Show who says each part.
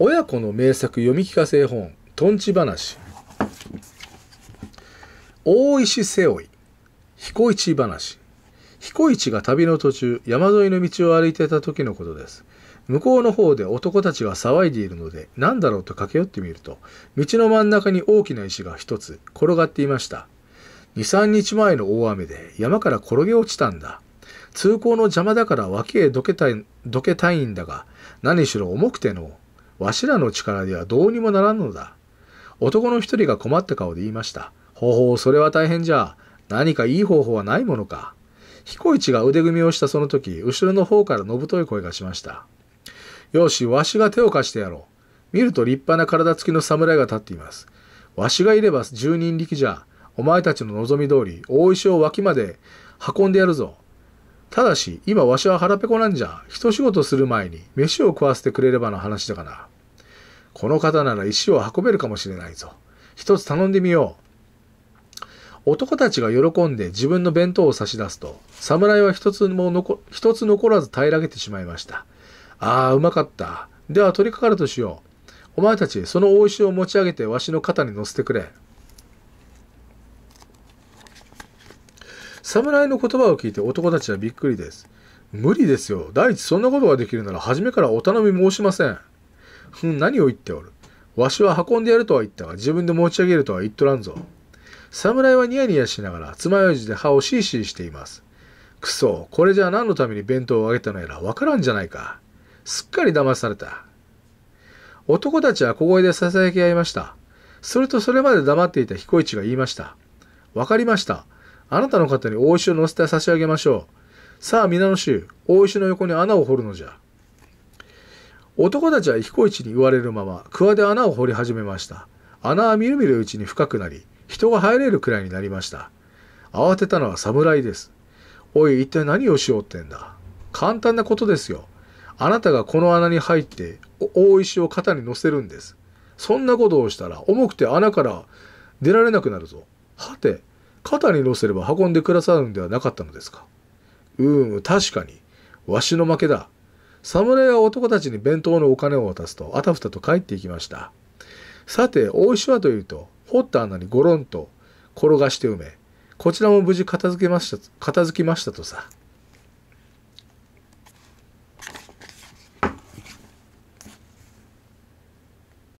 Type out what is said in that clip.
Speaker 1: 親子の名作読み聞かせ絵本、とんち話、大石背負い、彦一話、彦一が旅の途中、山沿いの道を歩いてた時のことです。向こうの方で男たちが騒いでいるので、何だろうと駆け寄ってみると、道の真ん中に大きな石が一つ転がっていました。2、3日前の大雨で山から転げ落ちたんだ。通行の邪魔だから脇へどけたい、どけたいんだが、何しろ重くてのわしらの力ではどうにもならんのだ。男の一人が困った顔で言いました。ほうそれは大変じゃ。何かいい方法はないものか。彦一が腕組みをしたその時、後ろの方からのぶとい声がしました。よし、わしが手を貸してやろう。見ると立派な体つきの侍が立っています。わしがいれば十人力じゃ。お前たちの望み通り、大石を脇まで運んでやるぞ。ただし、今わしは腹ペコなんじゃ。一仕事する前に飯を食わせてくれればの話だから。この方なら石を運べるかもしれないぞ。一つ頼んでみよう。男たちが喜んで自分の弁当を差し出すと、侍は一つも残、一つ残らず平らげてしまいました。ああ、うまかった。では取り掛かるとしよう。お前たち、その大石を持ち上げてわしの肩に乗せてくれ。侍の言葉を聞いて男たちはびっくりです。無理ですよ。第一、そんなことができるなら初めからお頼み申しません。ふん、何を言っておる。わしは運んでやるとは言ったが、自分で持ち上げるとは言っとらんぞ。侍はニヤニヤしながら、爪楊枝で歯をシーシーしています。くそ、これじゃ何のために弁当をあげたのやらわからんじゃないか。すっかり騙された。男たちは小声で囁き合いました。するとそれまで黙っていた彦一が言いました。わかりました。あなたの肩に大石を乗せて差し上げましょう。さあ皆の衆、大石の横に穴を掘るのじゃ。男たちは彦市に言われるまま、桑で穴を掘り始めました。穴はみるみるうちに深くなり、人が入れるくらいになりました。慌てたのは侍です。おい、一体何をしようってんだ。簡単なことですよ。あなたがこの穴に入って、大石を肩に乗せるんです。そんなことをしたら、重くて穴から出られなくなるぞ。はて、肩に乗せれば運んでくださるんではなかったのですかうむ、確かに。わしの負けだ。侍は男たちに弁当のお金を渡すと、あたふたと帰っていきました。さて、大石はというと、掘った穴にゴロンと転がして埋め、こちらも無事片付けました、片付きましたとさ。